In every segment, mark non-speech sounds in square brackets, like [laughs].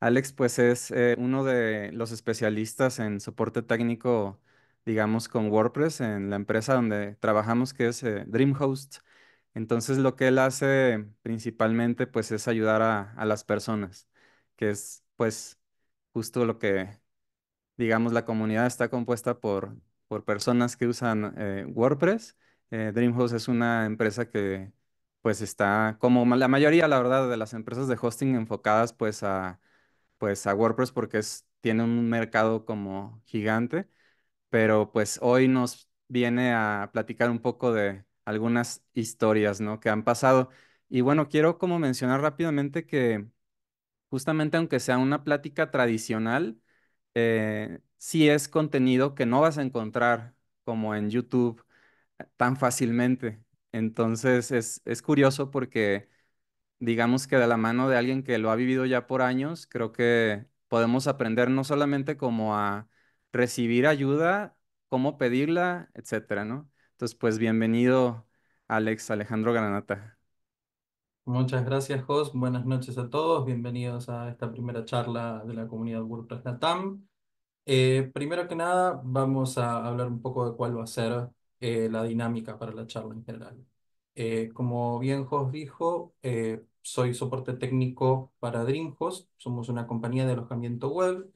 Alex, pues es eh, uno de los especialistas en soporte técnico, digamos, con WordPress en la empresa donde trabajamos, que es eh, DreamHost. Entonces, lo que él hace principalmente, pues, es ayudar a, las personas, que es, pues, justo lo que, digamos, la comunidad está compuesta por, por personas que usan eh, WordPress. DreamHost es una empresa que, pues, está, como la mayoría, la verdad, de las empresas de hosting enfocadas, pues, a pues a WordPress porque tiene un mercado como gigante, pero pues hoy nos viene a platicar un poco de algunas historias, ¿no? Que han pasado. Y bueno, quiero como mencionar rápidamente que justamente aunque sea una plática tradicional, eh, sí es contenido que no vas a encontrar como en YouTube eh, tan fácilmente. Entonces es curioso porque digamos que de la mano de alguien que lo ha vivido ya por años, creo que podemos aprender no solamente como a recibir ayuda, cómo pedirla, etcétera, ¿no? Entonces, pues bienvenido, Alex Alejandro Granata. Muchas gracias, Jos. Buenas noches a todos. Bienvenidos a esta primera charla de la comunidad WordPress Natam. Eh, primero que nada, vamos a hablar un poco de cuál va a ser eh, la dinámica para la charla en general. Eh, como bien Jos dijo, soy soporte técnico para Dreamhost, somos una compañía de alojamiento web.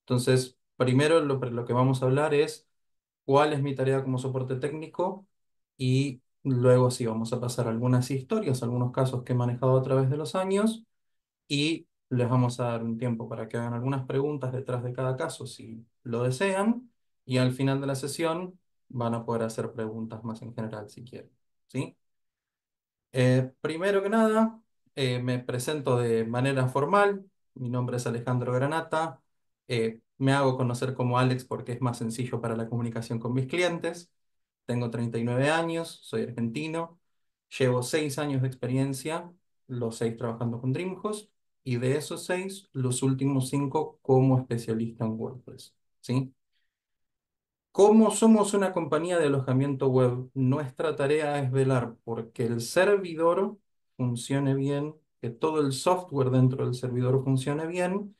Entonces, primero lo, que vamos a hablar es cuál es mi tarea como soporte técnico y luego sí vamos a pasar algunas historias, algunos casos que he manejado a través de los años y les vamos a dar un tiempo para que hagan algunas preguntas detrás de cada caso si lo desean y al final de la sesión van a poder hacer preguntas más en general si quieren. ¿sí? Eh, primero que nada, eh, me presento de manera formal. Mi nombre es Alejandro Granata. Eh, me hago conocer como Alex porque es más sencillo para la comunicación con mis clientes. Tengo 39 años, soy argentino. Llevo 6 años de experiencia, los 6 trabajando con DreamHost, y de esos 6, los últimos 5 como especialista en WordPress. ¿sí? Como somos una compañía de alojamiento web, nuestra tarea es velar porque el servidor funcione bien, que todo el software dentro del servidor funcione bien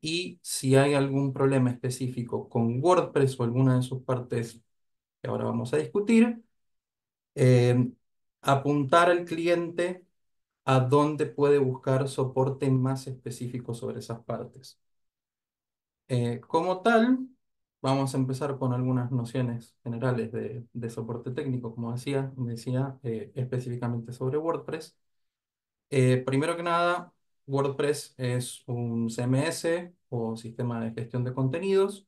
y si hay algún problema específico con WordPress o alguna de sus partes que ahora vamos a discutir, eh, apuntar al cliente a dónde puede buscar soporte más específico sobre esas partes. Eh, como tal, vamos a empezar con algunas nociones generales de, soporte técnico, como decía, decía eh, específicamente sobre WordPress. Eh, primero que nada, WordPress es un CMS o sistema de gestión de contenidos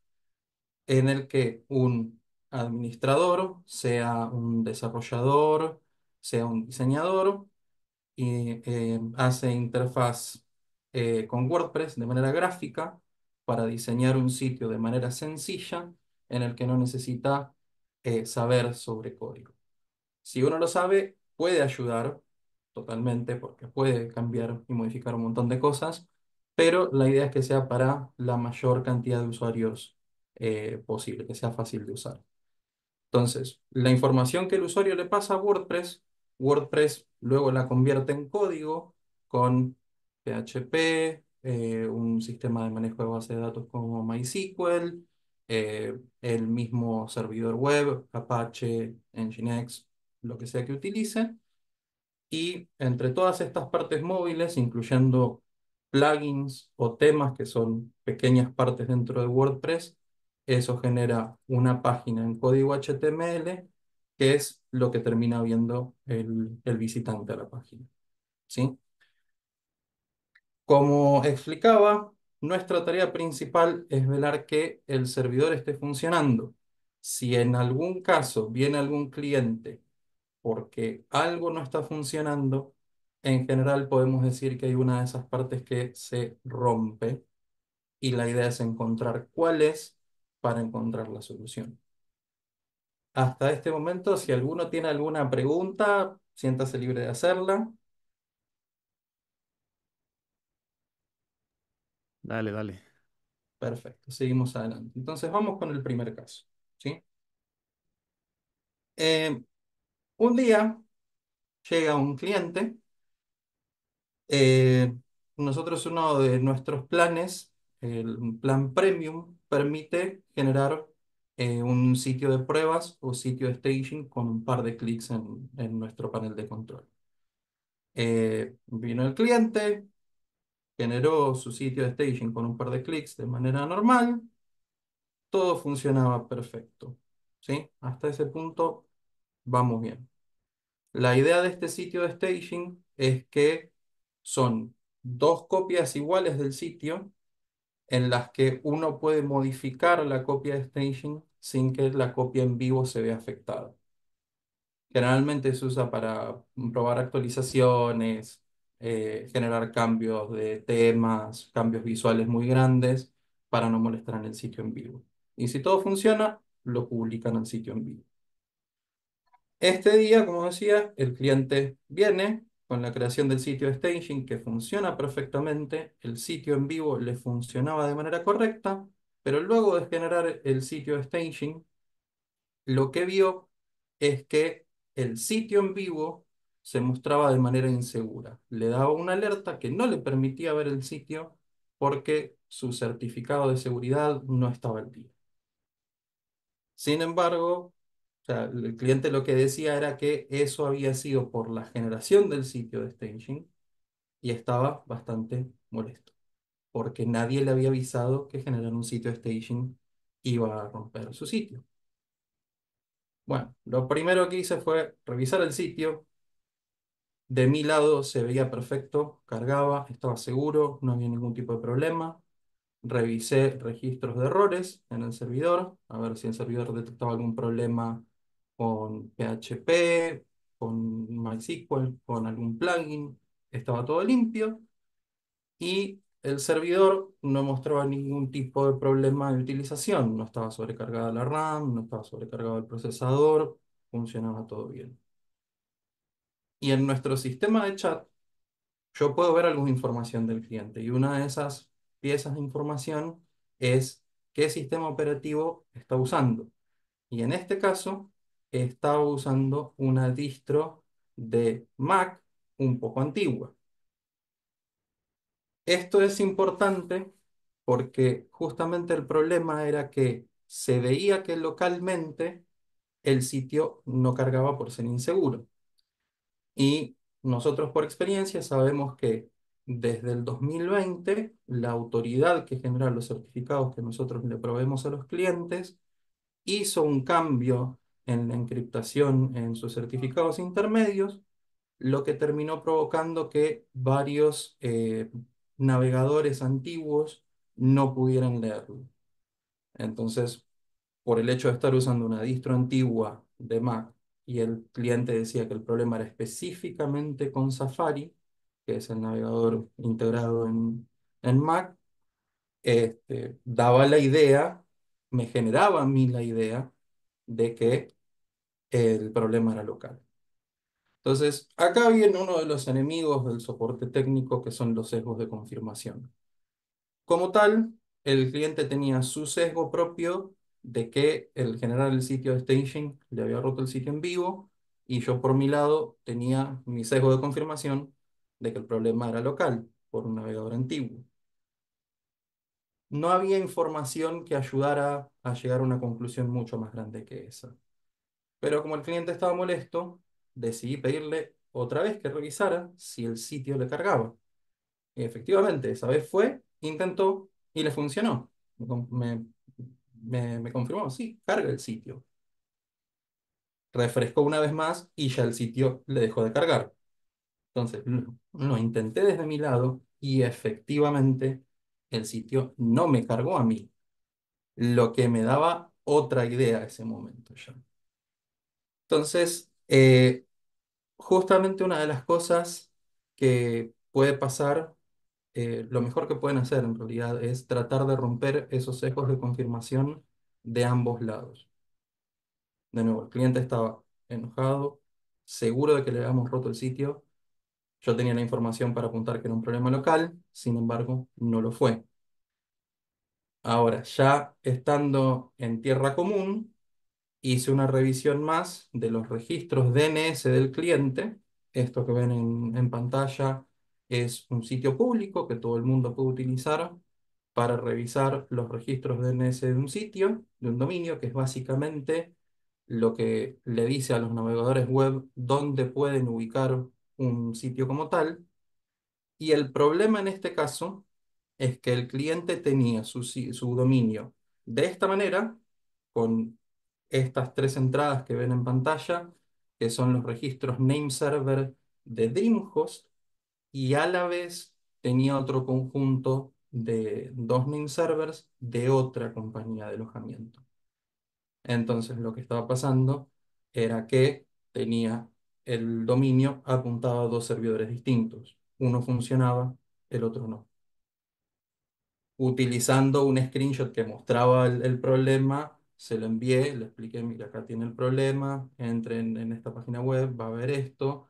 en el que un administrador, sea un desarrollador, sea un diseñador, y, eh, hace interfaz eh, con WordPress de manera gráfica para diseñar un sitio de manera sencilla en el que no necesita saber sobre código. Si uno lo sabe, puede ayudar totalmente porque puede cambiar y modificar un montón de cosas, pero la idea es que sea para la mayor cantidad de usuarios eh, posible, que sea fácil de usar. Entonces, la información que el usuario le pasa a WordPress, WordPress luego la convierte en código con PHP, eh, un sistema de manejo de base de datos como MySQL, eh, el mismo servidor web, Apache, Nginx, lo que sea que utilice, y entre todas estas partes móviles, incluyendo plugins o temas que son pequeñas partes dentro de WordPress, eso genera una página en código HTML que es lo que termina viendo el, visitante a la página. ¿sí? Como explicaba, nuestra tarea principal es velar que el servidor esté funcionando. Si en algún caso viene algún cliente porque algo no está funcionando, en general podemos decir que hay una de esas partes que se rompe y la idea es encontrar cuál es para encontrar la solución. Hasta este momento, si alguno tiene alguna pregunta, siéntase libre de hacerla. Dale, dale. Perfecto, seguimos adelante. Entonces vamos con el primer caso, ¿sí? Eh, un día llega un cliente, eh, nosotros uno de nuestros planes, el plan premium, permite generar eh, un sitio de pruebas o sitio de staging con un par de clics en, nuestro panel de control. Eh, vino el cliente, generó su sitio de staging con un par de clics de manera normal, todo funcionaba perfecto. Hasta ese punto Vamos bien. La idea de este sitio de staging es que son dos copias iguales del sitio en las que uno puede modificar la copia de staging sin que la copia en vivo se vea afectada. Generalmente se usa para probar actualizaciones, eh, generar cambios de temas, cambios visuales muy grandes para no molestar en el sitio en vivo. Y si todo funciona, lo publican al sitio en vivo. Este día, como decía, el cliente viene con la creación del sitio de staging que funciona perfectamente, el sitio en vivo le funcionaba de manera correcta, pero luego de generar el sitio de staging, lo que vio es que el sitio en vivo se mostraba de manera insegura. Le daba una alerta que no le permitía ver el sitio porque su certificado de seguridad no estaba al día. Sin embargo, o sea, el cliente lo que decía era que eso había sido por la generación del sitio de staging y estaba bastante molesto, porque nadie le había avisado que generar un sitio de staging iba a romper su sitio. Bueno, lo primero que hice fue revisar el sitio. De mi lado se veía perfecto, cargaba, estaba seguro, no había ningún tipo de problema. Revisé registros de errores en el servidor, a ver si el servidor detectaba algún problema con PHP, con MySQL, con algún plugin, estaba todo limpio y el servidor no mostraba ningún tipo de problema de utilización, no estaba sobrecargada la RAM, no estaba sobrecargado el procesador, funcionaba todo bien. Y en nuestro sistema de chat, yo puedo ver alguna información del cliente y una de esas piezas de información es qué sistema operativo está usando. Y en este caso, estaba usando una distro de Mac un poco antigua. Esto es importante porque justamente el problema era que se veía que localmente el sitio no cargaba por ser inseguro. Y nosotros por experiencia sabemos que desde el 2020 la autoridad que genera los certificados que nosotros le proveemos a los clientes hizo un cambio en la encriptación en sus certificados intermedios, lo que terminó provocando que varios eh, navegadores antiguos no pudieran leerlo. Entonces, por el hecho de estar usando una distro antigua de Mac y el cliente decía que el problema era específicamente con Safari, que es el navegador integrado en, Mac, este, daba la idea, me generaba a mí la idea de que el problema era local. Entonces, acá viene uno de los enemigos del soporte técnico, que son los sesgos de confirmación. Como tal, el cliente tenía su sesgo propio de que el general el sitio de staging le había roto el sitio en vivo y yo por mi lado tenía mi sesgo de confirmación de que el problema era local por un navegador antiguo no había información que ayudara a llegar a una conclusión mucho más grande que esa. Pero como el cliente estaba molesto, decidí pedirle otra vez que revisara si el sitio le cargaba. Y efectivamente, esa vez fue, intentó y le funcionó. Me, confirmó, sí, carga el sitio. Refrescó una vez más y ya el sitio le dejó de cargar. Entonces, lo, lo intenté desde mi lado y efectivamente el sitio no me cargó a mí, lo que me daba otra idea a ese momento Entonces, eh, justamente una de las cosas que puede pasar, eh, lo mejor que pueden hacer en realidad es tratar de romper esos ecos de confirmación de ambos lados. De nuevo, el cliente estaba enojado, seguro de que le habíamos roto el sitio, yo tenía la información para apuntar que era un problema local, sin embargo, no lo fue. Ahora, ya estando en tierra común, hice una revisión más de los registros DNS del cliente. Esto que ven en, pantalla es un sitio público que todo el mundo puede utilizar para revisar los registros DNS de un sitio, de un dominio, que es básicamente lo que le dice a los navegadores web dónde pueden ubicar un sitio como tal. Y el problema en este caso es que el cliente tenía su, dominio de esta manera, con estas tres entradas que ven en pantalla, que son los registros name server de Dreamhost, y a la vez tenía otro conjunto de dos name servers de otra compañía de alojamiento. Entonces lo que estaba pasando era que tenía el dominio apuntaba a dos servidores distintos. Uno funcionaba, el otro no. Utilizando un screenshot que mostraba el, problema, se lo envié, le expliqué, mira, acá tiene el problema, entren en esta página web, va a ver esto.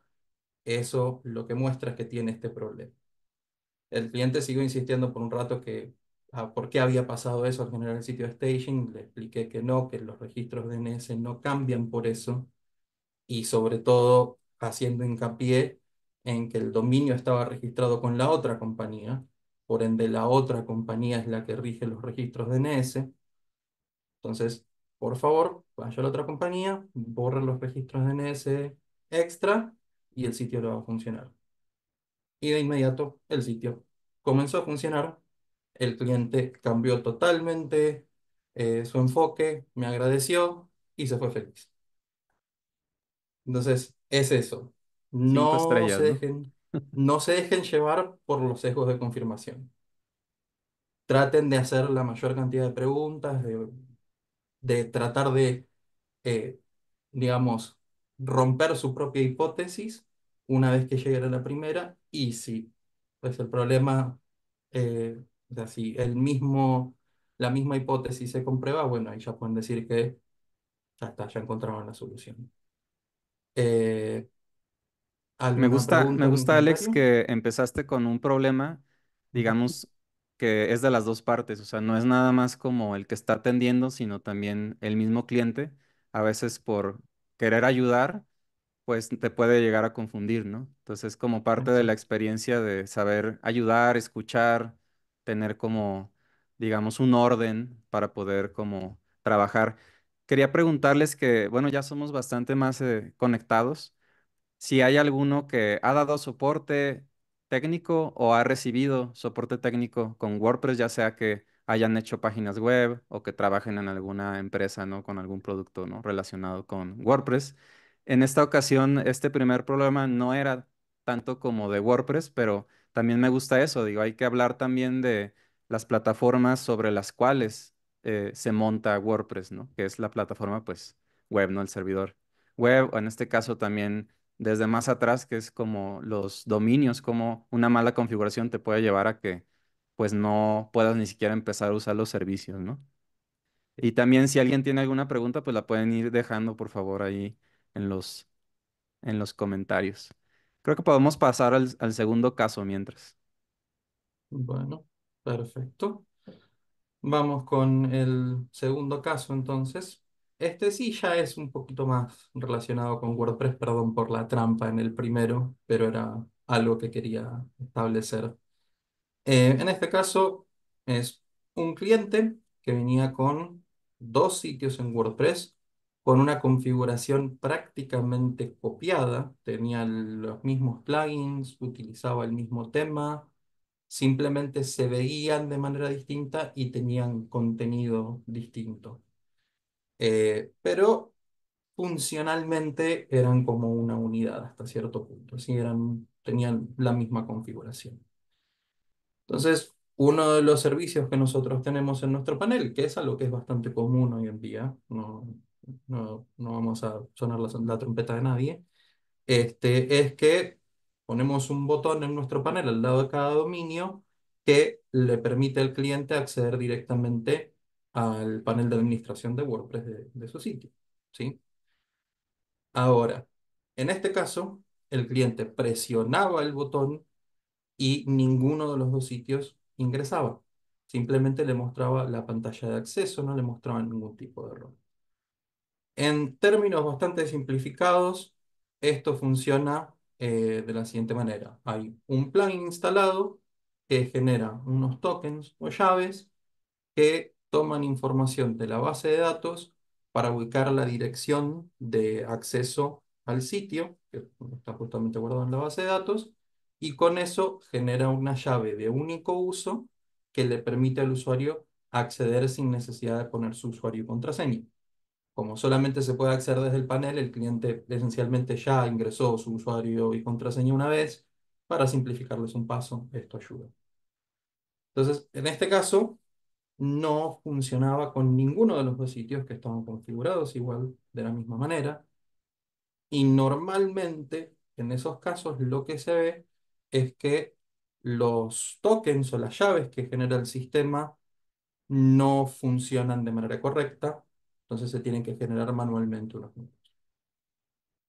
Eso lo que muestra es que tiene este problema. El cliente siguió insistiendo por un rato que ah, por qué había pasado eso al generar el sitio de staging, le expliqué que no, que los registros DNS no cambian por eso, y sobre todo haciendo hincapié en que el dominio estaba registrado con la otra compañía, por ende la otra compañía es la que rige los registros de DNS. Entonces, por favor, vaya a la otra compañía, borra los registros de DNS extra y el sitio lo va a funcionar. Y de inmediato el sitio comenzó a funcionar, el cliente cambió totalmente eh, su enfoque, me agradeció y se fue feliz. Entonces, es eso. No se dejen, se dejen llevar por los sesgos de confirmación. Traten de hacer la mayor cantidad de preguntas, de, tratar de, eh, digamos, romper su propia hipótesis una vez que lleguen a la primera y si pues el problema, eh, el mismo, la misma hipótesis se comprueba, bueno, ahí ya pueden decir que ya está, ya encontraron la solución. Eh, me gusta, me gusta, Alex, que empezaste con un problema, digamos, que es de las dos partes, o sea, no es nada más como el que está atendiendo, sino también el mismo cliente, a veces por querer ayudar, pues te puede llegar a confundir, ¿no? Entonces, como parte de la experiencia de saber ayudar, escuchar, tener como, digamos, un orden para poder como trabajar quería preguntarles que, bueno, ya somos bastante más eh, conectados. Si hay alguno que ha dado soporte técnico o ha recibido soporte técnico con WordPress, ya sea que hayan hecho páginas web o que trabajen en alguna empresa, ¿no? Con algún producto, ¿no? Relacionado con WordPress. En esta ocasión, este primer problema no era tanto como de WordPress, pero también me gusta eso. Digo, hay que hablar también de las plataformas sobre las cuales eh, se monta WordPress, ¿no? Que es la plataforma, pues, web, ¿no? El servidor web, en este caso también desde más atrás, que es como los dominios, como una mala configuración te puede llevar a que, pues, no puedas ni siquiera empezar a usar los servicios, ¿no? Y también si alguien tiene alguna pregunta, pues la pueden ir dejando, por favor, ahí en los, en los comentarios. Creo que podemos pasar al segundo caso mientras. Bueno, perfecto. Vamos con el segundo caso entonces. Este sí ya es un poquito más relacionado con WordPress, perdón por la trampa en el primero, pero era algo que quería establecer. Eh, en este caso es un cliente que venía con dos sitios en WordPress con una configuración prácticamente copiada, tenía los mismos plugins, utilizaba el mismo tema, simplemente se veían de manera distinta y tenían contenido distinto. Eh, pero funcionalmente eran como una unidad hasta cierto punto, eran, tenían la misma configuración. Entonces, uno de los servicios que nosotros tenemos en nuestro panel, que es algo que es bastante común hoy en día, no, no, vamos a sonar la, la trompeta de nadie, este, es que ponemos un botón en nuestro panel al lado de cada dominio que le permite al cliente acceder directamente al panel de administración de WordPress de, su sitio. ¿sí? Ahora, en este caso, el cliente presionaba el botón y ninguno de los dos sitios ingresaba. Simplemente le mostraba la pantalla de acceso, no le mostraba ningún tipo de error. En términos bastante simplificados, esto funciona eh, de la siguiente manera. Hay un plan instalado que genera unos tokens o llaves que toman información de la base de datos para ubicar la dirección de acceso al sitio, que está justamente guardado en la base de datos, y con eso genera una llave de único uso que le permite al usuario acceder sin necesidad de poner su usuario y contraseña como solamente se puede acceder desde el panel, el cliente esencialmente ya ingresó su usuario y contraseña una vez. Para simplificarles un paso, esto ayuda. Entonces, en este caso, no funcionaba con ninguno de los dos sitios que estaban configurados igual de la misma manera. Y normalmente, en esos casos, lo que se ve es que los tokens o las llaves que genera el sistema no funcionan de manera correcta entonces se tienen que generar manualmente unos números.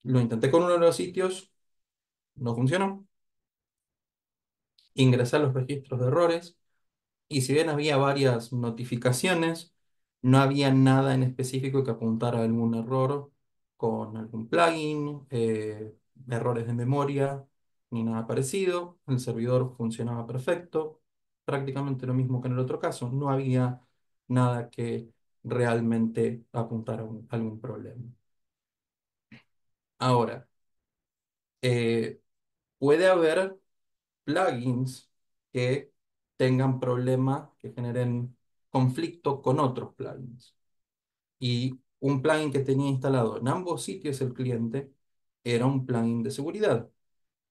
Lo intenté con uno de los sitios, no funcionó. Ingresé a los registros de errores y si bien había varias notificaciones, no había nada en específico que apuntara a algún error con algún plugin, eh, errores de memoria, ni nada parecido. El servidor funcionaba perfecto, prácticamente lo mismo que en el otro caso. No había nada que realmente apuntar a, algún problema. Ahora, eh, puede haber plugins que tengan problemas que generen conflicto con otros plugins. Y un plugin que tenía instalado en ambos sitios el cliente era un plugin de seguridad,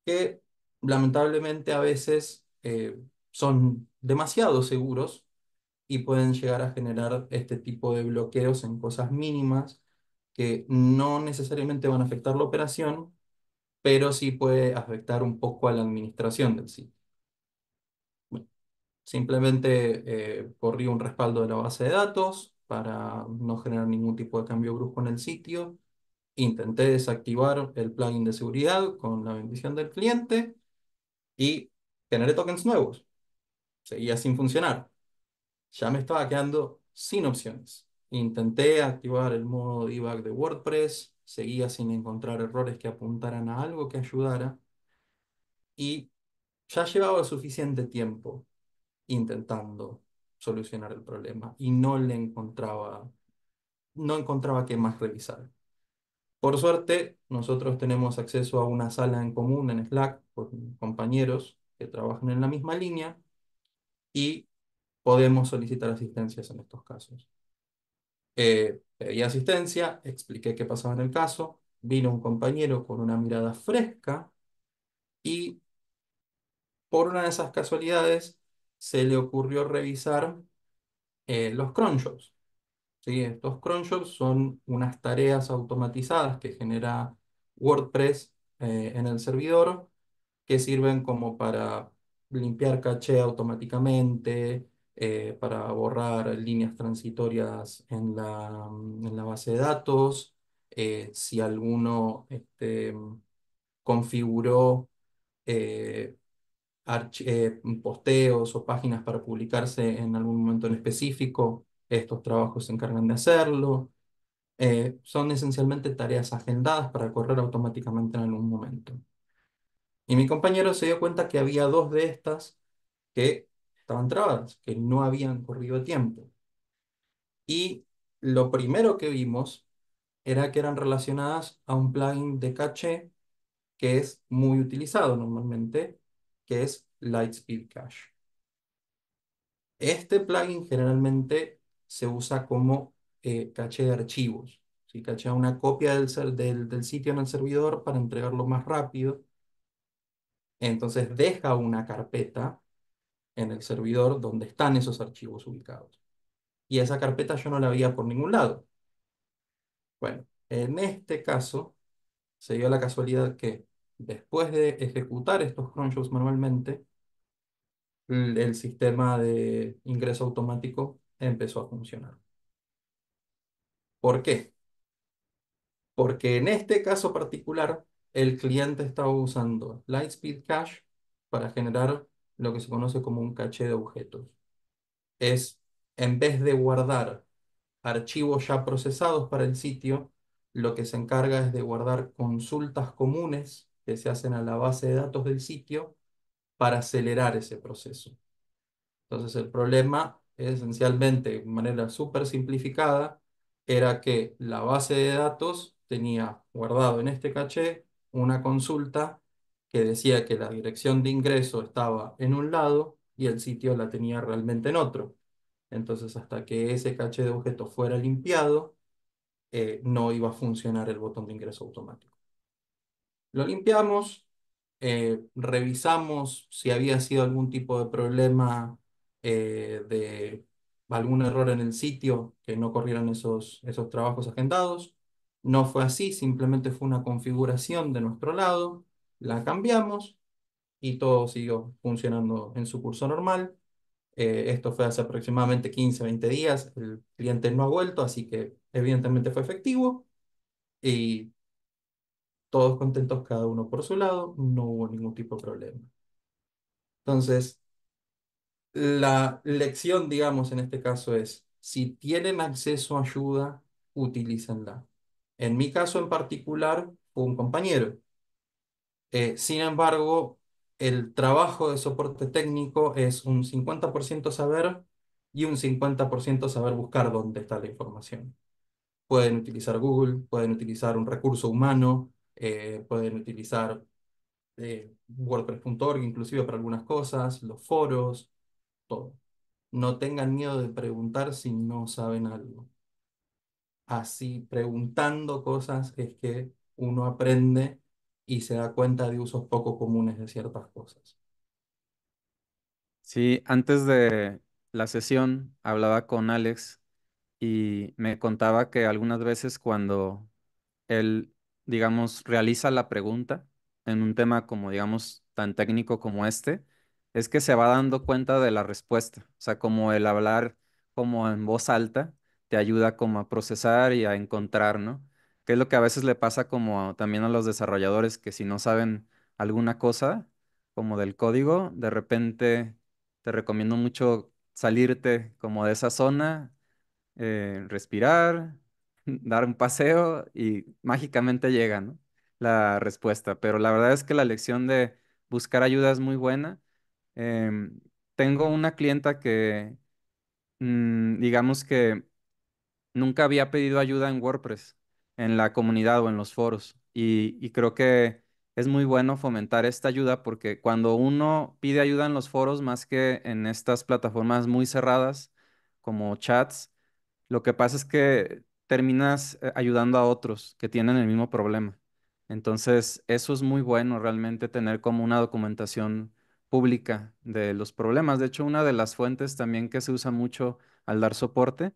que lamentablemente a veces eh, son demasiado seguros y pueden llegar a generar este tipo de bloqueos en cosas mínimas que no necesariamente van a afectar la operación, pero sí puede afectar un poco a la administración del sitio. simplemente eh, corrí un respaldo de la base de datos para no generar ningún tipo de cambio brusco en el sitio. Intenté desactivar el plugin de seguridad con la bendición del cliente y generé tokens nuevos. Seguía sin funcionar ya me estaba quedando sin opciones. Intenté activar el modo debug de WordPress, seguía sin encontrar errores que apuntaran a algo que ayudara y ya llevaba suficiente tiempo intentando solucionar el problema y no le encontraba, no encontraba qué más revisar. Por suerte, nosotros tenemos acceso a una sala en común en Slack con compañeros que trabajan en la misma línea y podemos solicitar asistencias en estos casos. Eh, pedí asistencia, expliqué qué pasaba en el caso, vino un compañero con una mirada fresca y por una de esas casualidades se le ocurrió revisar eh, los cronjobs. ¿Sí? Estos cronjobs son unas tareas automatizadas que genera WordPress eh, en el servidor que sirven como para limpiar caché automáticamente, eh, para borrar líneas transitorias en la, mm, en la base de datos, eh, si alguno este, mm, configuró eh, posteos o páginas para publicarse en algún momento en específico, estos trabajos se encargan de hacerlo. son esencialmente tareas agendadas para correr automáticamente en algún momento. Y mi compañero se dio cuenta que había dos de estas que estaban trabadas, que no habían corrido tiempo. Y lo primero que vimos era que eran relacionadas a un plugin de caché que es muy utilizado normalmente, que es Lightspeed Cache. Este plugin generalmente se usa como eh, caché de archivos. Si ¿sí? cachea una copia del, del sitio en el servidor para entregarlo más rápido, entonces deja una carpeta en el servidor donde están esos archivos ubicados. Y esa carpeta yo no la había por ningún lado. Bueno, en este caso se dio la casualidad que después de ejecutar estos cronjobs manualmente, el sistema de ingreso automático empezó a funcionar. ¿Por qué? Porque en este caso particular, el cliente estaba usando Lightspeed Cache para generar lo que se conoce como un caché de objetos. Es, en vez de guardar archivos ya procesados para el sitio, lo que se encarga es de guardar consultas comunes que se hacen a la base de datos del sitio para acelerar ese proceso. Entonces el problema, esencialmente, de manera súper simplificada, era que la base de datos tenía guardado en este caché una consulta que decía que la dirección de ingreso estaba en un lado y el sitio la tenía realmente en otro. Entonces, hasta que ese caché de objeto fuera limpiado, eh, no iba a funcionar el botón de ingreso automático. Lo limpiamos, eh, revisamos si había sido algún tipo de problema eh, de algún error en el sitio que no corrieran esos, esos trabajos agendados. No fue así, simplemente fue una configuración de nuestro lado la cambiamos y todo siguió funcionando en su curso normal. Eh, esto fue hace aproximadamente 15, 20 días. El cliente no ha vuelto, así que evidentemente fue efectivo. Y todos contentos, cada uno por su lado. No hubo ningún tipo de problema. Entonces, la lección, digamos, en este caso es, si tienen acceso a ayuda, utilícenla. En mi caso en particular, fue un compañero eh, sin embargo, el trabajo de soporte técnico es un 50% saber y un 50% saber buscar dónde está la información. Pueden utilizar Google, pueden utilizar un recurso humano, eh, pueden utilizar eh, WordPress.org inclusive para algunas cosas, los foros, todo. No tengan miedo de preguntar si no saben algo. Así, preguntando cosas es que uno aprende y se da cuenta de usos poco comunes de ciertas cosas. Sí, antes de la sesión hablaba con Alex y me contaba que algunas veces cuando él, digamos, realiza la pregunta en un tema como, digamos, tan técnico como este, es que se va dando cuenta de la respuesta. O sea, como el hablar como en voz alta te ayuda como a procesar y a encontrar, ¿no? que es lo que a veces le pasa como también a los desarrolladores que si no saben alguna cosa como del código, de repente te recomiendo mucho salirte como de esa zona, eh, respirar, [laughs] dar un paseo y mágicamente llega la respuesta. Pero la verdad es que la lección de buscar ayuda es muy buena. Em, tengo una clienta que, mm, digamos que nunca había pedido ayuda en WordPress en la comunidad o en los foros. Y, creo que es muy bueno fomentar esta ayuda porque cuando uno pide ayuda en los foros más que en estas plataformas muy cerradas como chats, lo que pasa es que terminas eh, ayudando a otros que tienen el mismo problema. Entonces, eso es muy bueno realmente tener como una documentación pública de los problemas. De hecho, una de las fuentes también que se usa mucho al dar soporte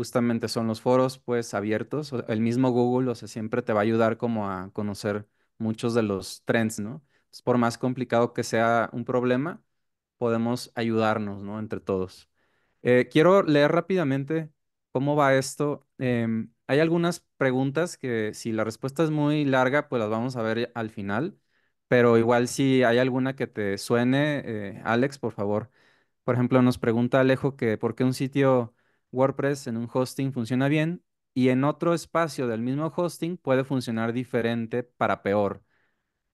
justamente son los foros pues abiertos. El mismo Google, o sea, siempre te va a ayudar como a conocer muchos de los trends, ¿no? por más complicado que sea un problema, podemos ayudarnos, ¿no? Entre todos. Eh, quiero leer rápidamente cómo va esto. Em, hay algunas preguntas que si la respuesta es muy larga, pues las vamos a ver al final, pero igual si hay alguna que te suene, eh, Alex, por favor. Por ejemplo, nos pregunta Alejo que por qué un sitio WordPress en un hosting funciona bien y en otro espacio del mismo hosting puede funcionar diferente para peor.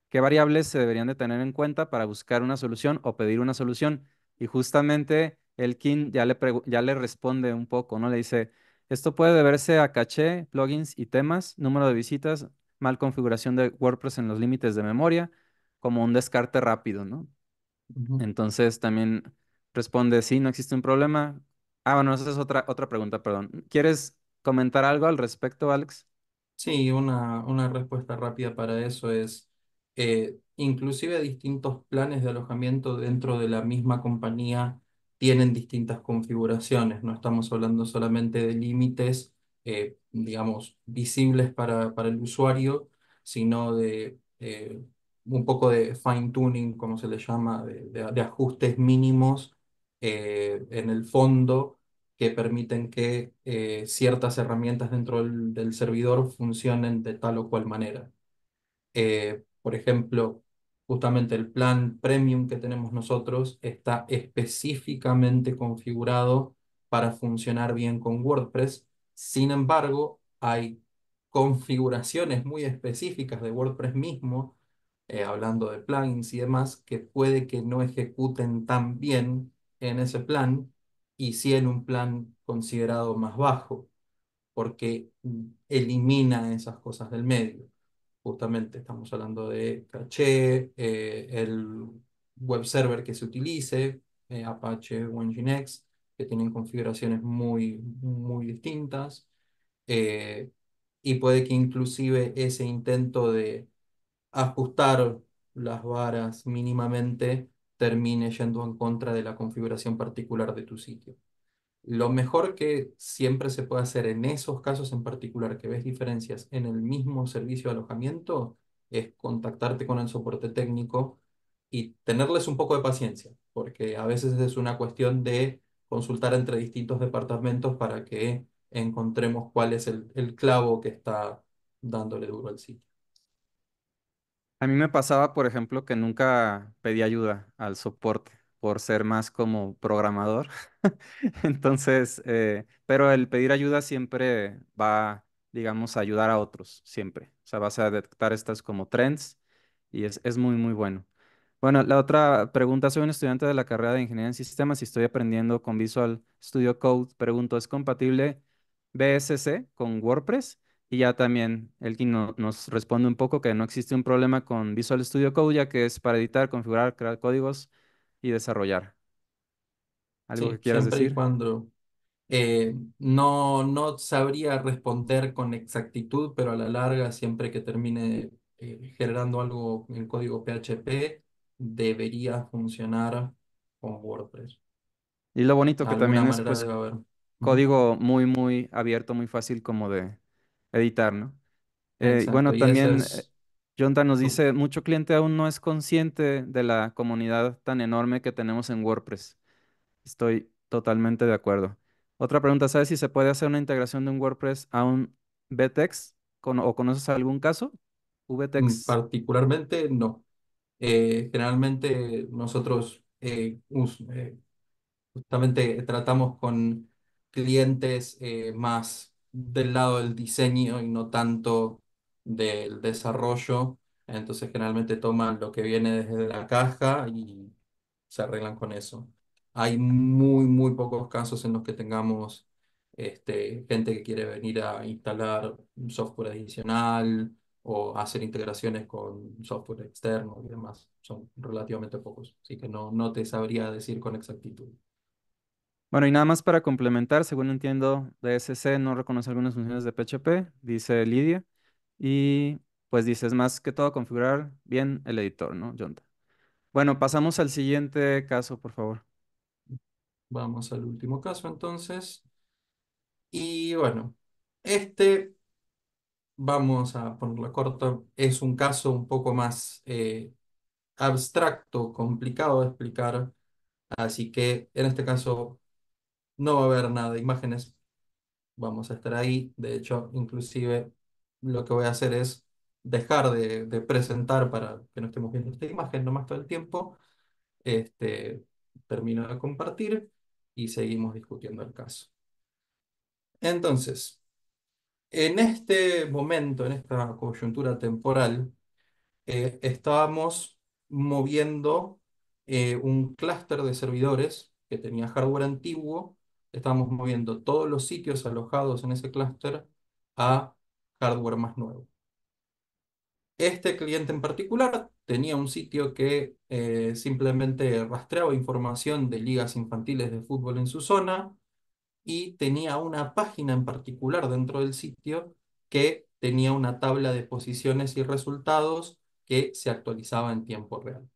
¿Qué variables se deberían de tener en cuenta para buscar una solución o pedir una solución? Y justamente el ya le, ya le responde un poco, ¿no? Le dice, esto puede deberse a caché, plugins y temas, número de visitas, mal configuración de WordPress en los límites de memoria, como un descarte rápido, ¿no? Entonces también responde, sí, no existe un problema, Ah, bueno, esa es otra, otra pregunta, perdón. ¿Quieres comentar algo al respecto, Alex? Sí, una, una respuesta rápida para eso es, eh, inclusive distintos planes de alojamiento dentro de la misma compañía tienen distintas configuraciones. No estamos hablando solamente de límites, eh, digamos, visibles para, para, el usuario, sino de eh, un poco de fine tuning, como se le llama, de ajustes mínimos en el fondo que permiten que eh, ciertas herramientas dentro del, servidor funcionen de tal o cual manera. Eh, por ejemplo, justamente el plan premium que tenemos nosotros está específicamente configurado para funcionar bien con WordPress. Sin embargo, hay configuraciones muy específicas de WordPress mismo, eh, hablando de plugins y demás, que puede que no ejecuten tan bien en ese plan y si en un plan considerado más bajo, porque mm, elimina esas cosas del medio. Justamente estamos hablando de caché, eh, el web server que se utilice, eh, Apache o Nginx, que tienen configuraciones muy, muy distintas. Eh, y puede que inclusive ese intento de ajustar las varas mínimamente termine yendo en contra de la configuración particular de tu sitio. Lo mejor que siempre se puede hacer en esos casos en particular que ves diferencias en el mismo servicio de alojamiento es contactarte con el soporte técnico y tenerles un poco de paciencia, porque a veces es una cuestión de consultar entre distintos departamentos para que encontremos cuál es el, clavo que está dándole duro al sitio. A mí me pasaba, por ejemplo, que nunca pedí ayuda al soporte por ser más como programador. [laughs] Entonces, eh, pero el pedir ayuda siempre va, digamos, a ayudar a otros, siempre. O sea, vas a detectar estas como trends y es, es muy, muy bueno. Bueno, la otra pregunta, soy un estudiante de la carrera de Ingeniería en Sistemas y estoy aprendiendo con Visual Studio Code. Pregunto, ¿es compatible BSC con WordPress? Y ya también Elkin no, nos responde un poco que no existe un problema con Visual Studio Code, ya que es para editar, configurar, crear códigos y desarrollar. ¿Algo que quieras decir? cuando eh, no, no sabría responder con exactitud, pero a la larga, siempre que termine eh, generando algo en código PHP, debería funcionar con WordPress. Y lo bonito que también es pues, código muy, muy abierto, muy fácil como de editar, ¿no? Eh, bueno, también eh, nos dice, mucho cliente aún no es consciente de la comunidad tan enorme que tenemos en WordPress. Estoy totalmente de acuerdo. Otra pregunta, ¿sabes si se puede hacer una integración de un WordPress a un VTEX? ¿O conoces algún caso? Mm, VTEX. Particularmente no. Eh, generalmente nosotros justamente tratamos con clientes más del lado del diseño y no tanto del desarrollo. Entonces generalmente toman lo que viene desde la caja y se arreglan con eso. Hay muy, muy pocos casos en los que tengamos este, gente que quiere venir a instalar software adicional o hacer integraciones con software externo y demás. Son relativamente pocos, así que no, no te sabría decir con exactitud. Bueno, y nada más para complementar, según entiendo, DSC no reconoce algunas funciones de PHP, dice Lidia, y pues dices, más que todo configurar bien el editor, ¿no, Jonta? Bueno, pasamos al siguiente caso, por favor. Vamos al último caso entonces. Y bueno, este, vamos a ponerlo corto, es un caso un poco más eh, abstracto, complicado de explicar. Así que en este caso no va a haber nada de imágenes. Vamos a estar ahí. De hecho, inclusive lo que voy a hacer es dejar de, presentar para que no estemos viendo esta imagen nomás todo el tiempo. Este, termino de compartir y seguimos discutiendo el caso. Entonces, en este momento, en esta coyuntura temporal, eh, estábamos moviendo eh, un clúster de servidores que tenía hardware antiguo estamos moviendo todos los sitios alojados en ese clúster a hardware más nuevo. Este cliente en particular tenía un sitio que eh, simplemente rastreaba información de ligas infantiles de fútbol en su zona y tenía una página en particular dentro del sitio que tenía una tabla de posiciones y resultados que se actualizaba en tiempo real.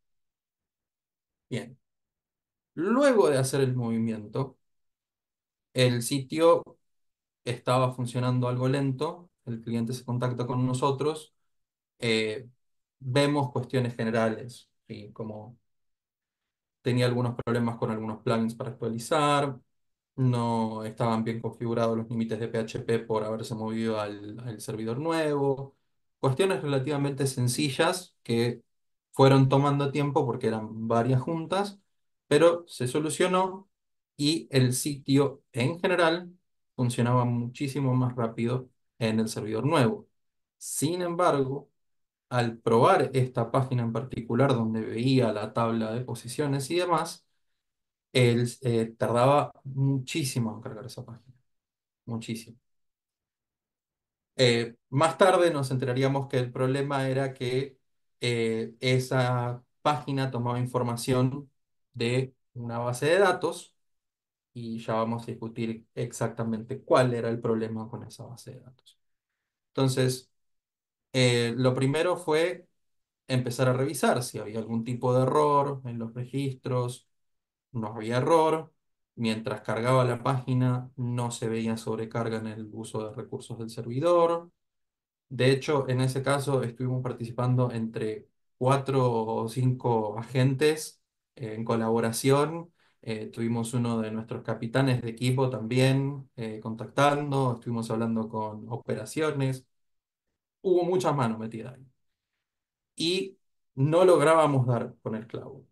Bien. Luego de hacer el movimiento, el sitio estaba funcionando algo lento, el cliente se contacta con nosotros, eh, vemos cuestiones generales, y como tenía algunos problemas con algunos plugins para actualizar, no estaban bien configurados los límites de PHP por haberse movido al, al servidor nuevo, cuestiones relativamente sencillas que fueron tomando tiempo porque eran varias juntas, pero se solucionó y el sitio en general funcionaba muchísimo más rápido en el servidor nuevo. Sin embargo, al probar esta página en particular donde veía la tabla de posiciones y demás, eh, tardaba muchísimo en cargar esa página. Muchísimo. Eh, más tarde nos enteraríamos que el problema era que eh, esa página tomaba información de una base de datos y ya vamos a discutir exactamente cuál era el problema con esa base de datos. Entonces, eh, lo primero fue empezar a revisar si había algún tipo de error en los registros, no había error, mientras cargaba la página no se veía sobrecarga en el uso de recursos del servidor. De hecho, en ese caso estuvimos participando entre cuatro o cinco agentes en colaboración eh, tuvimos uno de nuestros capitanes de equipo también eh, contactando, estuvimos hablando con operaciones. Hubo muchas manos metidas ahí. Y no lográbamos dar con el clavo.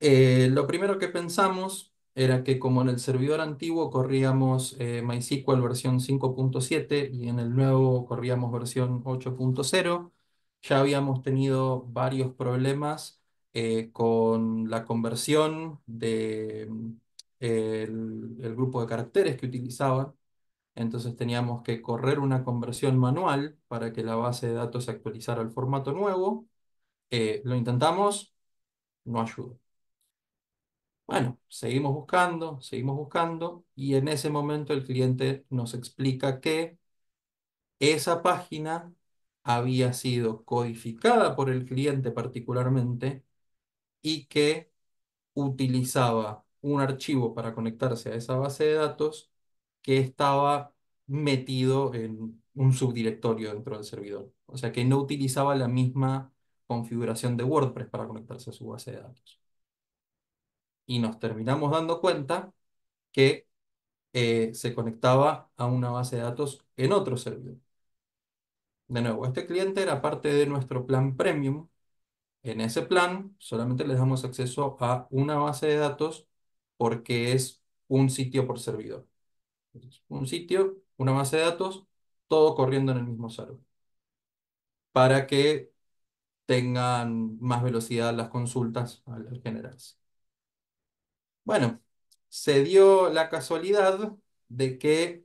Eh, lo primero que pensamos era que como en el servidor antiguo corríamos MySQL versión 5.7 y en el nuevo corríamos versión 8.0, ya habíamos tenido varios problemas eh, con la conversión del de, mm, el, grupo de caracteres que utilizaba. Entonces teníamos que correr una conversión manual para que la base de datos se actualizara al formato nuevo. Eh, lo intentamos, no ayudó. Bueno, seguimos buscando, seguimos buscando y en ese momento el cliente nos explica que esa página había sido codificada por el cliente particularmente y que utilizaba un archivo para conectarse a esa base de datos que estaba metido en un subdirectorio dentro del servidor. O sea que no utilizaba la misma configuración de WordPress para conectarse a su base de datos. Y nos terminamos dando cuenta que eh, se conectaba a una base de datos en otro servidor. De nuevo, este cliente era parte de nuestro plan premium en ese plan, solamente les damos acceso a una base de datos porque es un sitio por servidor. un sitio, una base de datos, todo corriendo en el mismo server. Para que tengan más velocidad las consultas al generarse. Bueno, se dio la casualidad de que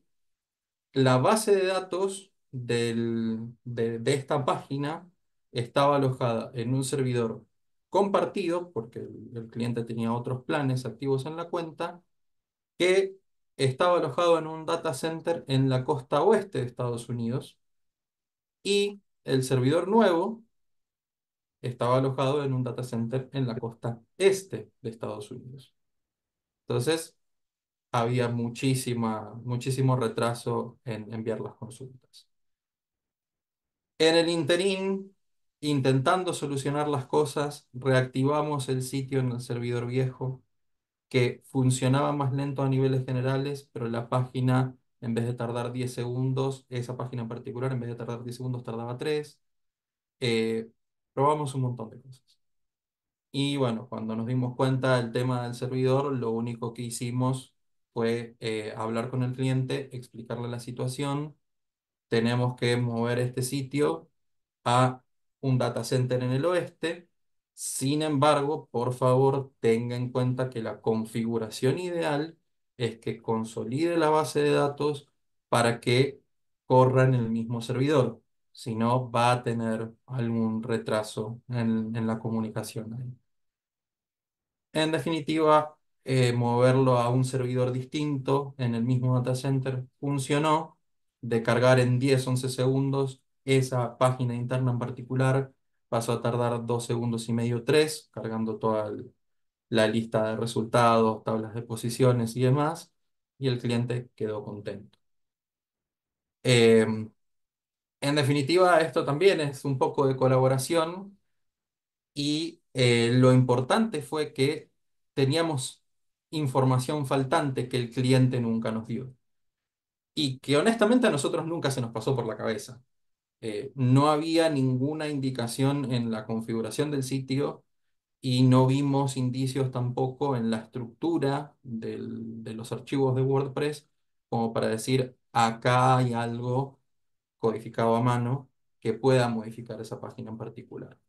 la base de datos de esta página estaba alojada en un servidor compartido, porque el, cliente tenía otros planes activos en la cuenta, que estaba alojado en un data center en la costa oeste de Estados Unidos y el servidor nuevo estaba alojado en un data center en la costa este de Estados Unidos. Entonces, había muchísima, muchísimo retraso en enviar las consultas. En el interín, intentando solucionar las cosas, reactivamos el sitio en el servidor viejo, que funcionaba más lento a niveles generales, pero la página, en vez de tardar 10 segundos, esa página en particular, en vez de tardar 10 segundos, tardaba 3. Eh, probamos un montón de cosas. Y bueno, cuando nos dimos cuenta del tema del servidor, lo único que hicimos fue eh, hablar con el cliente, explicarle la situación, tenemos que mover este sitio a un data center en el oeste. Sin embargo, por favor, tenga en cuenta que la configuración ideal es que consolide la base de datos para que corra en el mismo servidor. Si no, va a tener algún retraso en, la comunicación. En definitiva, eh, moverlo a un servidor distinto en el mismo data center funcionó. De cargar en 10, 11 segundos esa página interna en particular pasó a tardar dos segundos y medio, tres, cargando toda la lista de resultados, tablas de posiciones y demás, y el cliente quedó contento. Em, en definitiva, esto también es un poco de colaboración y eh, lo importante fue que teníamos información faltante que el cliente nunca nos dio y que honestamente a nosotros nunca se nos pasó por la cabeza. Eh, no había ninguna indicación en la configuración del sitio y no vimos indicios tampoco en la estructura de los archivos de WordPress como para decir, acá hay algo codificado a mano que pueda modificar esa página en particular.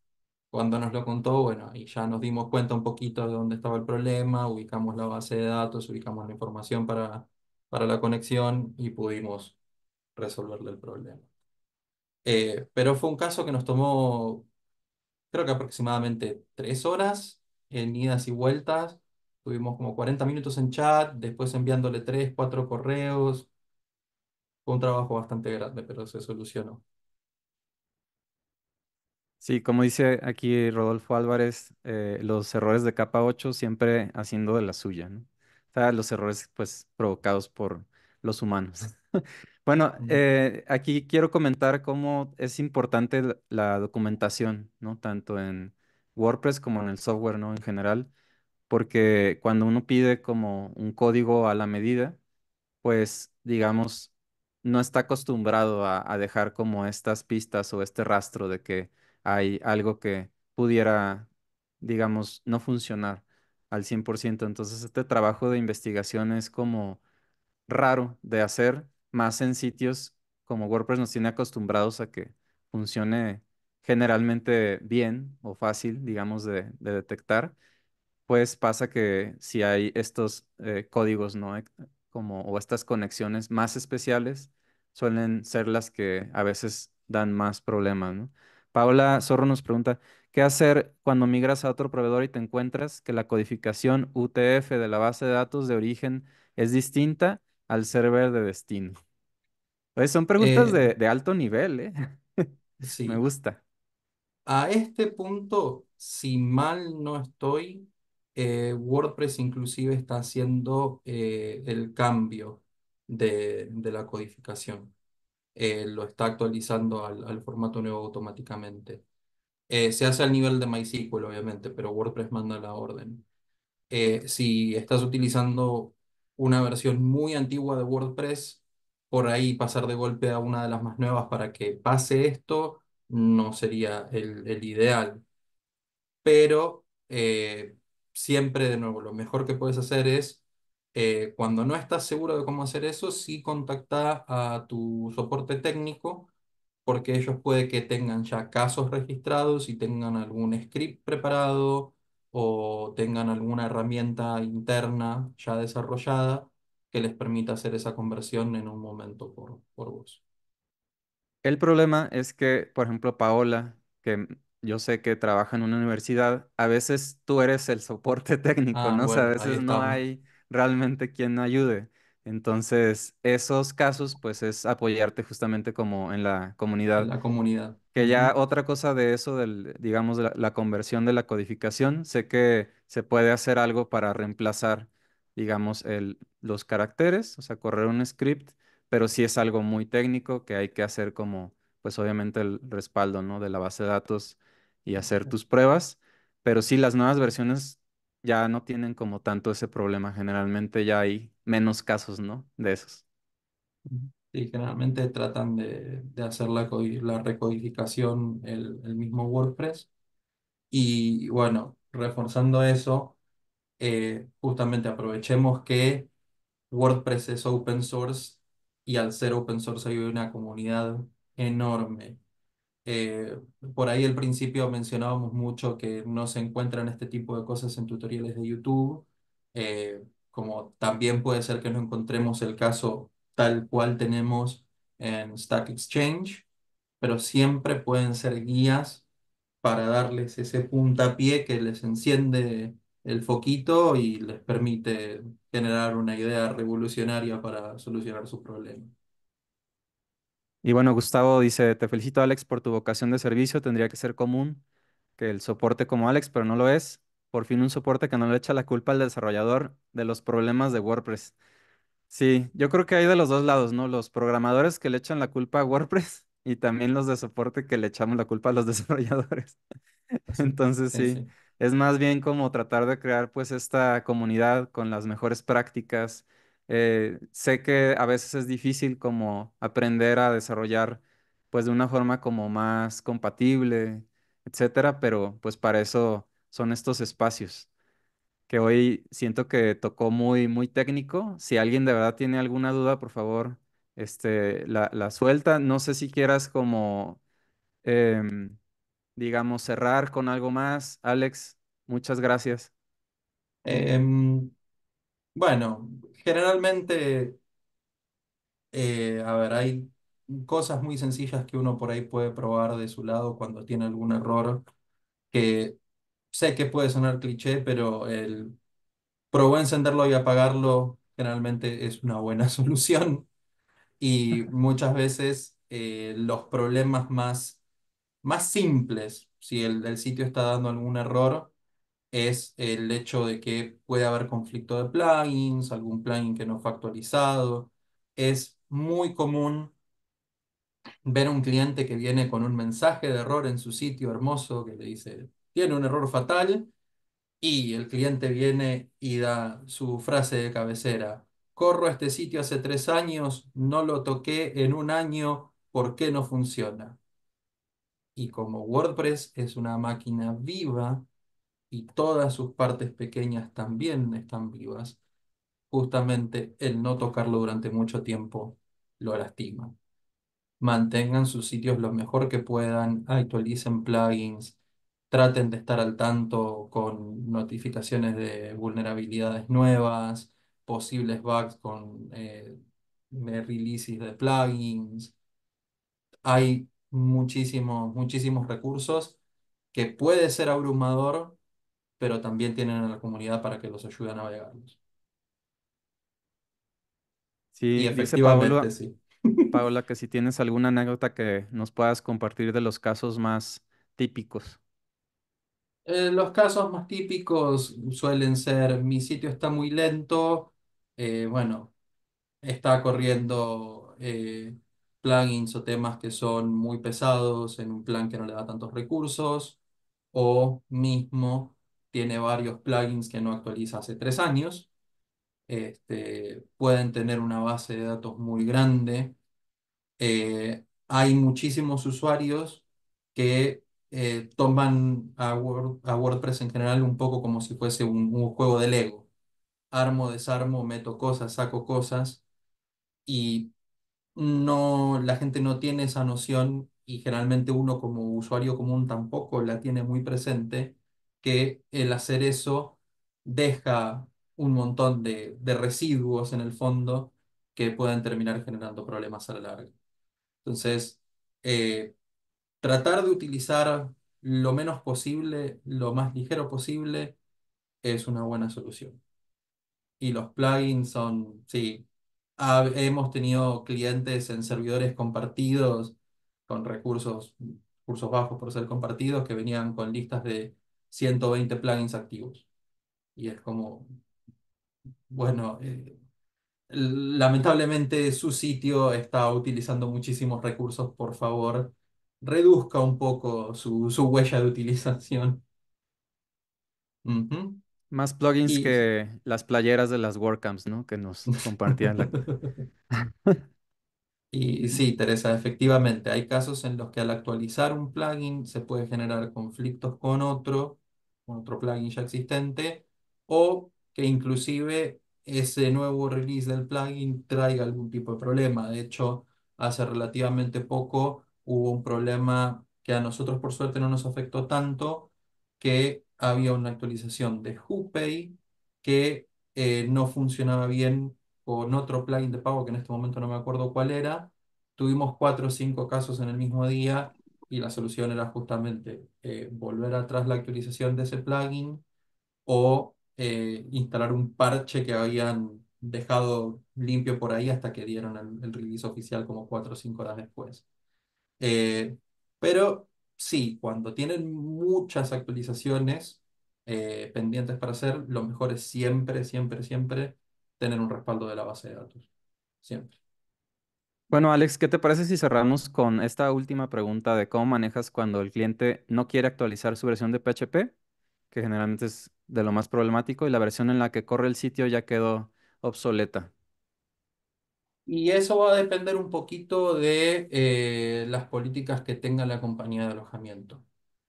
Cuando nos lo contó, bueno, y ya nos dimos cuenta un poquito de dónde estaba el problema, ubicamos la base de datos, ubicamos la información para, para la conexión y pudimos resolverle el problema. Eh, pero fue un caso que nos tomó, creo que aproximadamente tres horas en idas y vueltas. Tuvimos como 40 minutos en chat, después enviándole tres, cuatro correos. Fue un trabajo bastante grande, pero se solucionó. Sí, como dice aquí Rodolfo Álvarez, eh, los errores de capa 8 siempre haciendo de la suya, ¿no? O sea, los errores pues provocados por los humanos. [laughs] Bueno, eh, aquí quiero comentar cómo es importante la, documentación, ¿no? Tanto en WordPress como en el software, ¿no? En general, porque cuando uno pide como un código a la medida, pues digamos, no está acostumbrado a, a dejar como estas pistas o este rastro de que hay algo que pudiera, digamos, no funcionar al 100%. Entonces, este trabajo de investigación es como raro de hacer más en sitios como WordPress nos tiene acostumbrados a que funcione generalmente bien o fácil, digamos, de, detectar, pues pasa que si hay estos eh, códigos, ¿no? Como, o estas conexiones más especiales, suelen ser las que a veces dan más problemas, ¿no? Zorro nos pregunta, ¿qué hacer cuando migras a otro proveedor y te encuentras que la codificación UTF de la base de datos de origen es distinta al server de destino? son preguntas eh, de, alto nivel, ¿eh? [laughs] Me gusta. A este punto, si mal no estoy, eh, WordPress inclusive está haciendo eh, el cambio de, la codificación. lo está actualizando al, formato nuevo automáticamente. se hace al nivel de MySQL, obviamente, pero WordPress manda la orden. si estás utilizando una versión muy antigua de WordPress, por ahí pasar de golpe a una de las más nuevas para que pase esto, no sería el, ideal. Pero eh, siempre, de nuevo, lo mejor que puedes hacer es, eh, cuando no estás seguro de cómo hacer eso, sí contacta a tu soporte técnico porque ellos puede que tengan ya casos registrados y tengan algún script preparado o tengan alguna herramienta interna ya desarrollada que les permita hacer esa conversión en un momento por, por vos El problema es que, por ejemplo, Paola, que yo sé que trabaja en una universidad, a veces tú eres el soporte [laughs] técnico, ah, ¿no? o sea, a veces no hay realmente quien ayude. Entonces, esos casos, pues es apoyarte justamente como en la comunidad. En la comunidad. Que ya otra cosa de eso, del, digamos, la, conversión de la codificación, sé que se puede hacer algo para reemplazar, digamos, el, los caracteres, o sea, correr un script, pero sí es algo muy técnico que hay que hacer como, pues obviamente el respaldo, ¿no? De la base de datos y hacer tus pruebas, pero sí las nuevas versiones ya no tienen como tanto ese problema, generalmente ya hay menos casos, ¿no? De esos y generalmente tratan de, de hacer la, la recodificación el, el, mismo WordPress. Y bueno, reforzando eso, eh, justamente aprovechemos que WordPress es open source y al ser open source hay una comunidad enorme. Eh, por ahí al principio mencionábamos mucho que no se encuentran este tipo de cosas en tutoriales de YouTube, eh, como también puede ser que no encontremos el caso tal cual tenemos en Stack Exchange, pero siempre pueden ser guías para darles ese puntapié que les enciende el foquito y les permite generar una idea revolucionaria para solucionar su problema. Y bueno, Gustavo dice, te felicito Alex por tu vocación de servicio, tendría que ser común que el soporte como Alex, pero no lo es. Por fin un soporte que no le echa la culpa al desarrollador de los problemas de WordPress. Sí, yo creo que hay de los dos lados, ¿no? Los programadores que le echan la culpa a WordPress [laughs] y también los de soporte que le echamos la culpa a los [laughs] desarrolladores. [laughs] Entonces, sí, es más bien como tratar de crear pues esta comunidad con las mejores prácticas. Eh, sé que a veces es difícil como aprender a desarrollar pues de una forma como más compatible, etcétera, pero pues para eso son estos espacios que hoy siento que tocó muy, muy técnico. Si alguien de verdad tiene alguna duda, por favor, este, la, suelta. No sé si quieras como, em, digamos, cerrar con algo más. Alex, muchas gracias. Em, bueno, generalmente, eh, a ver, hay cosas muy sencillas que uno por ahí puede probar de su lado cuando tiene algún error que sé que puede sonar cliché, pero el probó encenderlo y apagarlo generalmente es una buena [laughs] solución. Y muchas veces eh, los problemas más, más simples, si el, el, sitio está dando algún error, es el hecho de que puede haber conflicto de plugins, algún plugin que no fue actualizado. Es muy común ver un cliente que viene con un mensaje de error en su sitio hermoso que le dice tiene un error fatal y el cliente viene y da su frase de cabecera. Corro a este sitio hace tres años, no lo toqué en un año, ¿por qué no funciona? Y como WordPress es una máquina viva y todas sus partes pequeñas también están vivas, justamente el no tocarlo durante mucho tiempo lo lastima. Mantengan sus sitios lo mejor que puedan, actualicen plugins, traten de estar al tanto con notificaciones de vulnerabilidades nuevas, posibles bugs con eh, releases de plugins. Hay muchísimos, muchísimos recursos que puede ser abrumador, pero también tienen a la comunidad para que los ayuden a navegarlos. Sí, efectivamente, sí. Paola, que si tienes alguna anécdota que nos puedas compartir de los casos más típicos. Eh, los casos más típicos suelen ser mi sitio está muy lento, eh, bueno, está corriendo eh, plugins o temas que son muy pesados en un plan que no le da tantos recursos, o mismo tiene varios plugins que no actualiza hace tres años. Este, pueden tener una base de datos muy grande. hay muchísimos usuarios que eh, toman a, WordPress en general un poco como si fuese un, juego de Lego. Armo, desarmo, meto cosas, saco cosas y no, la gente no tiene esa noción y generalmente uno como usuario común tampoco la tiene muy presente que el hacer eso deja un montón de, de residuos en el fondo que pueden terminar generando problemas a la larga. Entonces, eh, tratar de utilizar lo menos posible, lo más ligero posible, es una buena solución. Y los plugins son, sí, hemos tenido clientes en servidores compartidos con recursos, recursos bajos por ser compartidos que venían con listas de 120 plugins activos. Y es como, bueno, eh, lamentablemente su sitio está utilizando muchísimos recursos, por favor, reduzca un poco su, huella de utilización. Más plugins que las playeras de las WordCamps, ¿no? Que nos [laughs] compartían [laughs] y sí, Teresa, efectivamente, hay casos en los que al actualizar un plugin se puede generar conflictos con otro, con otro plugin ya existente, o que inclusive ese nuevo release del plugin traiga algún tipo de problema. De hecho, hace relativamente poco hubo un problema que a nosotros por suerte no nos afectó tanto, que había una actualización de JuPay que eh, no funcionaba bien con otro plugin de pago que en este momento no me acuerdo cuál era. Tuvimos cuatro o cinco casos en el mismo día y la solución era justamente eh, volver atrás la actualización de ese plugin o eh, instalar un parche que habían dejado limpio por ahí hasta que dieron el, el release oficial como cuatro o cinco horas después. Eh, pero sí, cuando tienen muchas actualizaciones eh, pendientes para hacer, lo mejor es siempre, siempre, siempre tener un respaldo de la base de datos. Siempre. Bueno, Alex, ¿qué te parece si cerramos con esta última pregunta de cómo manejas cuando el cliente no quiere actualizar su versión de PHP, que generalmente es de lo más problemático, y la versión en la que corre el sitio ya quedó obsoleta? Y eso va a depender un poquito de eh, las políticas que tenga la compañía de alojamiento.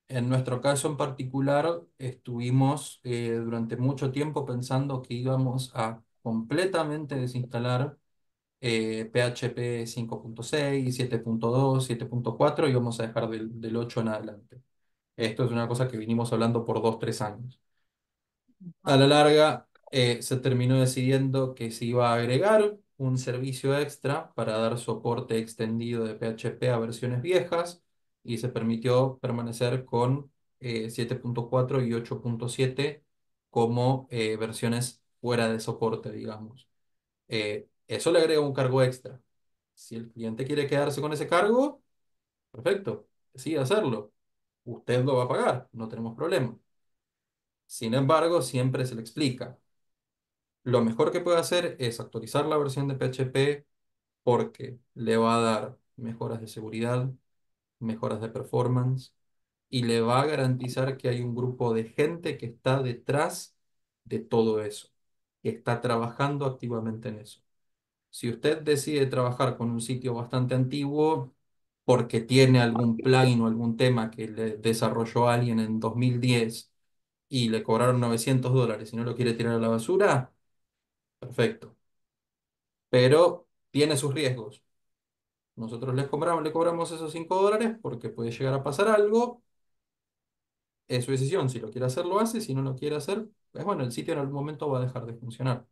En nuestro caso en particular, estuvimos eh, durante mucho tiempo pensando que íbamos a completamente desinstalar PHP 5.6, 7.2, 7.4 y íbamos a dejar del, 8 en adelante. Esto es una cosa que vinimos hablando por 2-3 años. A la larga, eh, se terminó decidiendo que se iba a agregar un servicio extra para dar soporte extendido de PHP a versiones viejas y se permitió permanecer con 7.4 eh, y 8.7 como eh, versiones fuera de soporte, digamos. Eh, eso le agrega un cargo extra. Si el cliente quiere quedarse con ese cargo, perfecto, sí, hacerlo. Usted lo va a pagar, no tenemos problema. Sin embargo, siempre se le explica. Lo mejor que puede hacer es actualizar la versión de PHP porque le va a dar mejoras de seguridad, mejoras de performance y le va a garantizar que hay un grupo de gente que está detrás de todo eso, que está trabajando activamente en eso. Si usted decide trabajar con un sitio bastante antiguo porque tiene algún plugin o algún tema que le desarrolló alguien en 2010 y le cobraron 900 dólares y no lo quiere tirar a la basura, Perfecto. Pero tiene sus riesgos. Nosotros les cobramos, le cobramos esos 5 dólares porque puede llegar a pasar algo. Es su decisión. Si lo quiere hacer, lo hace. Si no lo quiere hacer, pues bueno, el sitio en algún momento va a dejar de funcionar.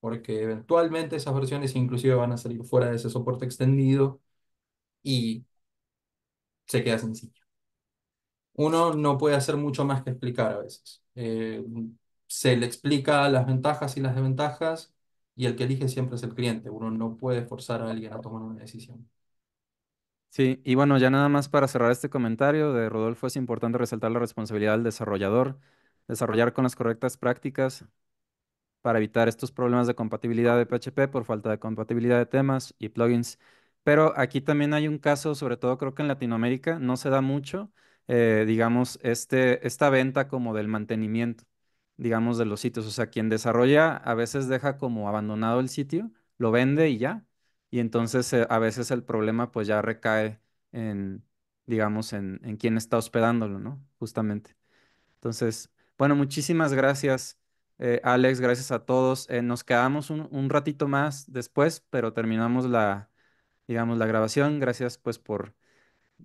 Porque eventualmente esas versiones inclusive van a salir fuera de ese soporte extendido y se queda sencillo Uno no puede hacer mucho más que explicar a veces. Eh, se le explica las ventajas y las desventajas y el que elige siempre es el cliente. Uno no puede forzar a alguien a tomar una decisión. Sí, y bueno, ya nada más para cerrar este comentario de Rodolfo, es importante resaltar la responsabilidad del desarrollador, desarrollar con las correctas prácticas para evitar estos problemas de compatibilidad de PHP por falta de compatibilidad de temas y plugins. Pero aquí también hay un caso, sobre todo creo que en Latinoamérica no se da mucho, eh, digamos, este, esta venta como del mantenimiento digamos, de los sitios. O sea, quien desarrolla a veces deja como abandonado el sitio, lo vende y ya. Y entonces eh, a veces el problema pues ya recae en, digamos, en, en quien está hospedándolo, ¿no? Justamente. Entonces, bueno, muchísimas gracias, eh, Alex, gracias a todos. Eh, nos quedamos un, un, ratito más después, pero terminamos la, digamos, la grabación. Gracias pues por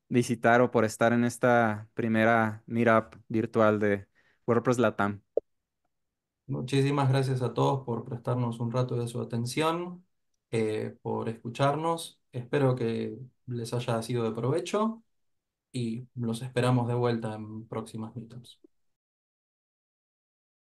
visitar o por estar en esta primera meetup virtual de WordPress Latam. Muchísimas gracias a todos por prestarnos un rato de su atención, eh, por escucharnos. Espero que les haya sido de provecho y los esperamos de vuelta en próximas meetups.